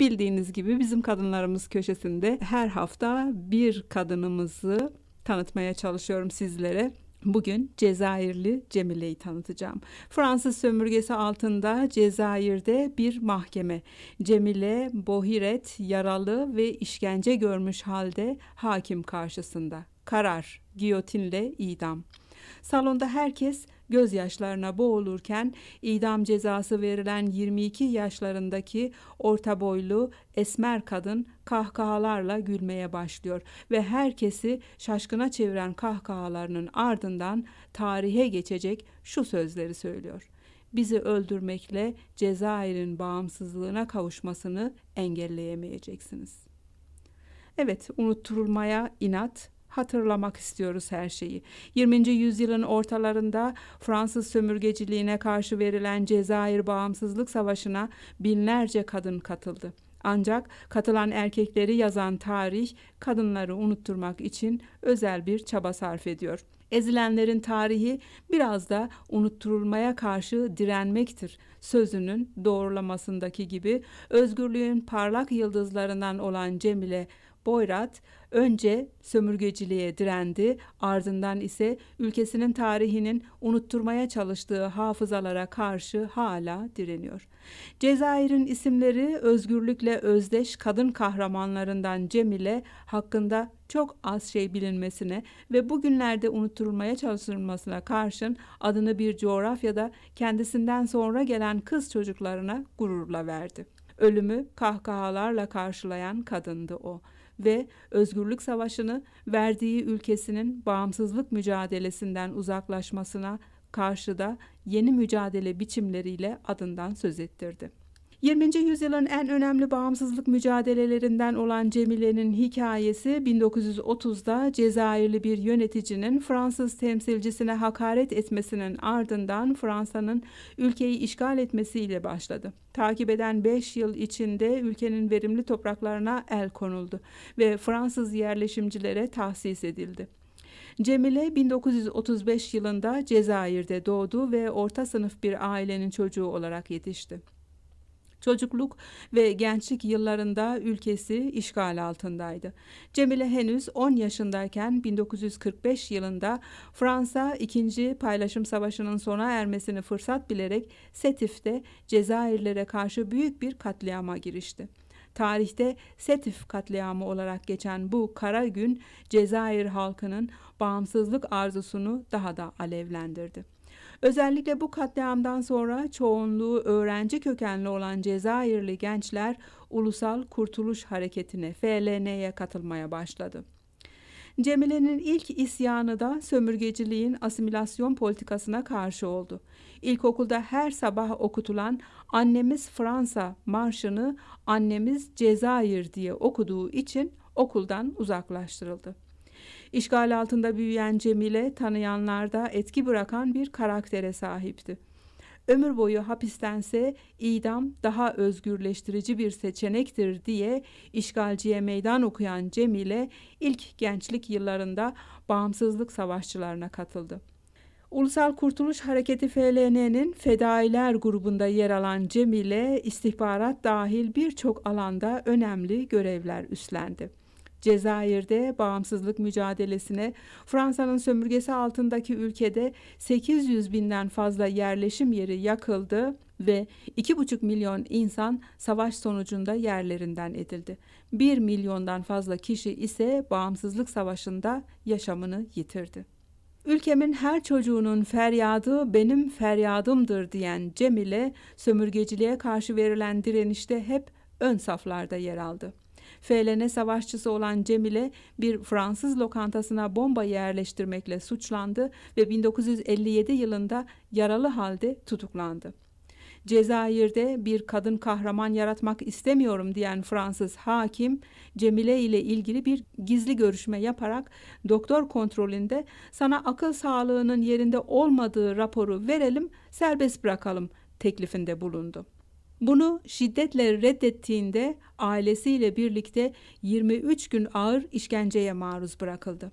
Bildiğiniz gibi bizim kadınlarımız köşesinde her hafta bir kadınımızı tanıtmaya çalışıyorum sizlere. Bugün Cezayirli Cemile'yi tanıtacağım. Fransız sömürgesi altında Cezayir'de bir mahkeme. Cemile bohiret, yaralı ve işkence görmüş halde hakim karşısında. Karar, giyotinle idam. Salonda herkes gözyaşlarına boğulurken idam cezası verilen 22 yaşlarındaki orta boylu esmer kadın kahkahalarla gülmeye başlıyor ve herkesi şaşkına çeviren kahkahalarının ardından tarihe geçecek şu sözleri söylüyor. Bizi öldürmekle Cezayir'in bağımsızlığına kavuşmasını engelleyemeyeceksiniz. Evet, unutturulmaya inat hatırlamak istiyoruz her şeyi. 20. yüzyılın ortalarında Fransız sömürgeciliğine karşı verilen Cezayir Bağımsızlık Savaşı'na binlerce kadın katıldı. Ancak katılan erkekleri yazan tarih kadınları unutturmak için özel bir çaba sarf ediyor. Ezilenlerin tarihi biraz da unutturulmaya karşı direnmektir. Sözünün doğrulamasındaki gibi özgürlüğün parlak yıldızlarından olan Cemile Boyrat önce sömürgeciliğe direndi, ardından ise ülkesinin tarihinin unutturmaya çalıştığı hafızalara karşı hala direniyor. Cezayir'in isimleri özgürlükle özdeş kadın kahramanlarından Cemile hakkında çok az şey bilinmesine ve bugünlerde unutturulmaya çalışılmasına karşın adını bir coğrafyada kendisinden sonra gelen kız çocuklarına gururla verdi. Ölümü kahkahalarla karşılayan kadındı o ve özgürlük savaşını verdiği ülkesinin bağımsızlık mücadelesinden uzaklaşmasına karşı da yeni mücadele biçimleriyle adından söz ettirdi. 20. yüzyılın en önemli bağımsızlık mücadelelerinden olan Cemile'nin hikayesi 1930'da Cezayirli bir yöneticinin Fransız temsilcisine hakaret etmesinin ardından Fransa'nın ülkeyi işgal etmesiyle başladı. Takip eden 5 yıl içinde ülkenin verimli topraklarına el konuldu ve Fransız yerleşimcilere tahsis edildi. Cemile 1935 yılında Cezayir'de doğdu ve orta sınıf bir ailenin çocuğu olarak yetişti. Çocukluk ve gençlik yıllarında ülkesi işgal altındaydı. Cemile henüz 10 yaşındayken 1945 yılında Fransa 2. Paylaşım Savaşı'nın sona ermesini fırsat bilerek Setif'te Cezayirlere karşı büyük bir katliama girişti. Tarihte Setif katliamı olarak geçen bu kara gün Cezayir halkının bağımsızlık arzusunu daha da alevlendirdi. Özellikle bu katliamdan sonra çoğunluğu öğrenci kökenli olan Cezayirli gençler Ulusal Kurtuluş Hareketi'ne FLN'ye katılmaya başladı. Cemile'nin ilk isyanı da sömürgeciliğin asimilasyon politikasına karşı oldu. İlkokulda her sabah okutulan Annemiz Fransa marşını Annemiz Cezayir diye okuduğu için okuldan uzaklaştırıldı. İşgal altında büyüyen Cemile tanıyanlarda etki bırakan bir karaktere sahipti. Ömür boyu hapistense idam daha özgürleştirici bir seçenektir diye işgalciye meydan okuyan Cemile ilk gençlik yıllarında bağımsızlık savaşçılarına katıldı. Ulusal Kurtuluş Hareketi FLN'nin fedailer grubunda yer alan Cemile istihbarat dahil birçok alanda önemli görevler üstlendi. Cezayir'de bağımsızlık mücadelesine, Fransa'nın sömürgesi altındaki ülkede 800 binden fazla yerleşim yeri yakıldı ve 2,5 milyon insan savaş sonucunda yerlerinden edildi. 1 milyondan fazla kişi ise bağımsızlık savaşında yaşamını yitirdi. Ülkemin her çocuğunun feryadı benim feryadımdır diyen Cemile sömürgeciliğe karşı verilen direnişte hep ön saflarda yer aldı. FLN savaşçısı olan Cemile bir Fransız lokantasına bomba yerleştirmekle suçlandı ve 1957 yılında yaralı halde tutuklandı. Cezayir'de bir kadın kahraman yaratmak istemiyorum diyen Fransız hakim Cemile ile ilgili bir gizli görüşme yaparak doktor kontrolünde sana akıl sağlığının yerinde olmadığı raporu verelim serbest bırakalım teklifinde bulundu. Bunu şiddetle reddettiğinde ailesiyle birlikte 23 gün ağır işkenceye maruz bırakıldı.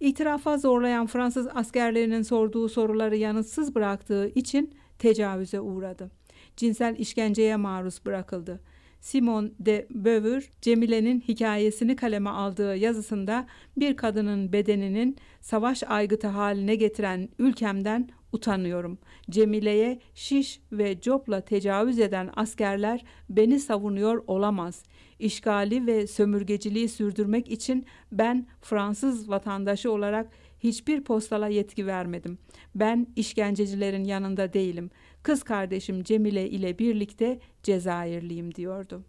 İtirafa zorlayan Fransız askerlerinin sorduğu soruları yanıtsız bıraktığı için tecavüze uğradı. Cinsel işkenceye maruz bırakıldı. Simon de Beauvoir, Cemile'nin hikayesini kaleme aldığı yazısında bir kadının bedeninin savaş aygıtı haline getiren ülkemden utanıyorum. Cemile'ye şiş ve copla tecavüz eden askerler beni savunuyor olamaz. İşgali ve sömürgeciliği sürdürmek için ben Fransız vatandaşı olarak hiçbir postala yetki vermedim. Ben işkencecilerin yanında değilim. Kız kardeşim Cemile ile birlikte Cezayirliyim diyordu.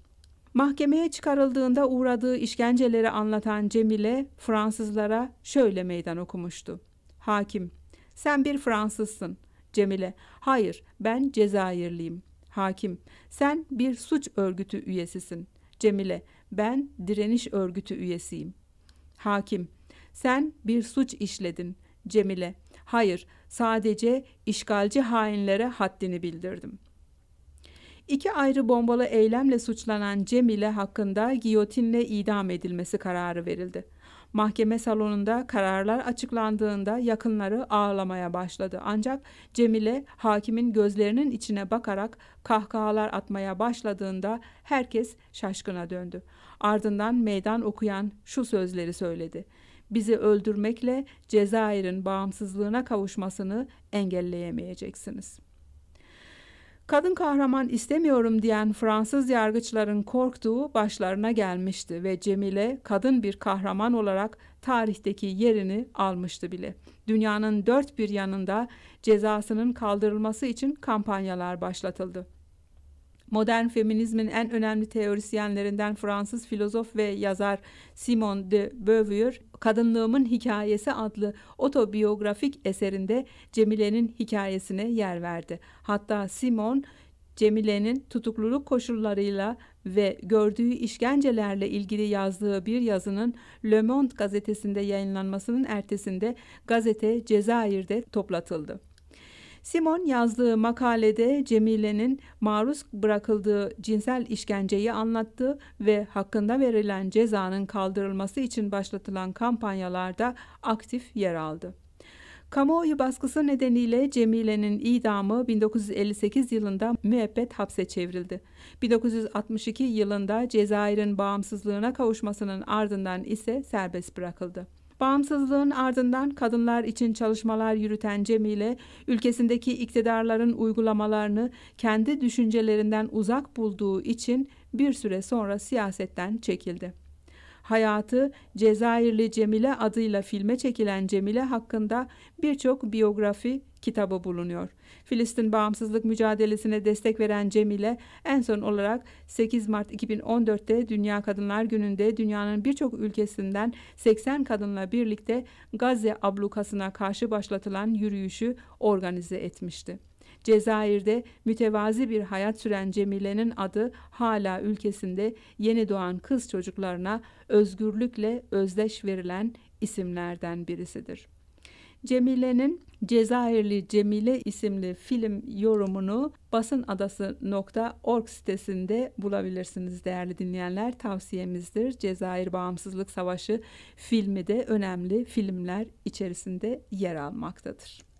Mahkemeye çıkarıldığında uğradığı işkenceleri anlatan Cemile Fransızlara şöyle meydan okumuştu. Hakim sen bir Fransızsın. Cemile. Hayır, ben Cezayirliyim. Hakim. Sen bir suç örgütü üyesisin. Cemile. Ben direniş örgütü üyesiyim. Hakim. Sen bir suç işledin. Cemile. Hayır, sadece işgalci hainlere haddini bildirdim. İki ayrı bombalı eylemle suçlanan Cemile hakkında giyotinle idam edilmesi kararı verildi. Mahkeme salonunda kararlar açıklandığında yakınları ağlamaya başladı. Ancak Cemile hakimin gözlerinin içine bakarak kahkahalar atmaya başladığında herkes şaşkına döndü. Ardından meydan okuyan şu sözleri söyledi. Bizi öldürmekle Cezayir'in bağımsızlığına kavuşmasını engelleyemeyeceksiniz.'' kadın kahraman istemiyorum diyen Fransız yargıçların korktuğu başlarına gelmişti ve Cemile kadın bir kahraman olarak tarihteki yerini almıştı bile. Dünyanın dört bir yanında cezasının kaldırılması için kampanyalar başlatıldı modern feminizmin en önemli teorisyenlerinden Fransız filozof ve yazar Simone de Beauvoir, Kadınlığımın Hikayesi adlı otobiyografik eserinde Cemile'nin hikayesine yer verdi. Hatta Simone, Cemile'nin tutukluluk koşullarıyla ve gördüğü işkencelerle ilgili yazdığı bir yazının Le Monde gazetesinde yayınlanmasının ertesinde gazete Cezayir'de toplatıldı. Simon yazdığı makalede Cemile'nin maruz bırakıldığı cinsel işkenceyi anlattı ve hakkında verilen cezanın kaldırılması için başlatılan kampanyalarda aktif yer aldı. Kamuoyu baskısı nedeniyle Cemile'nin idamı 1958 yılında müebbet hapse çevrildi. 1962 yılında Cezayir'in bağımsızlığına kavuşmasının ardından ise serbest bırakıldı. Bağımsızlığın ardından kadınlar için çalışmalar yürüten Cemile, ülkesindeki iktidarların uygulamalarını kendi düşüncelerinden uzak bulduğu için bir süre sonra siyasetten çekildi hayatı Cezayirli Cemile adıyla filme çekilen Cemile hakkında birçok biyografi kitabı bulunuyor. Filistin bağımsızlık mücadelesine destek veren Cemile en son olarak 8 Mart 2014'te Dünya Kadınlar Günü'nde dünyanın birçok ülkesinden 80 kadınla birlikte Gazze ablukasına karşı başlatılan yürüyüşü organize etmişti. Cezayir'de mütevazi bir hayat süren Cemile'nin adı hala ülkesinde yeni doğan kız çocuklarına özgürlükle özdeş verilen isimlerden birisidir. Cemile'nin Cezayirli Cemile isimli film yorumunu basınadası.org sitesinde bulabilirsiniz değerli dinleyenler. Tavsiyemizdir. Cezayir Bağımsızlık Savaşı filmi de önemli filmler içerisinde yer almaktadır.